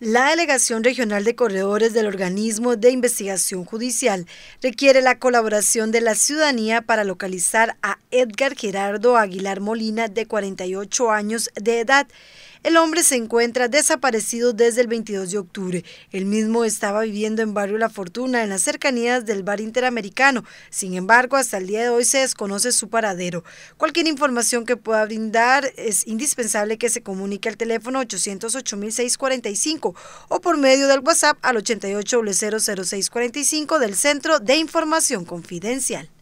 La Delegación Regional de Corredores del Organismo de Investigación Judicial requiere la colaboración de la ciudadanía para localizar a Edgar Gerardo Aguilar Molina, de 48 años de edad. El hombre se encuentra desaparecido desde el 22 de octubre. El mismo estaba viviendo en Barrio La Fortuna, en las cercanías del bar interamericano. Sin embargo, hasta el día de hoy se desconoce su paradero. Cualquier información que pueda brindar es indispensable que se comunique al teléfono 808-645 o por medio del WhatsApp al 88 del Centro de Información Confidencial.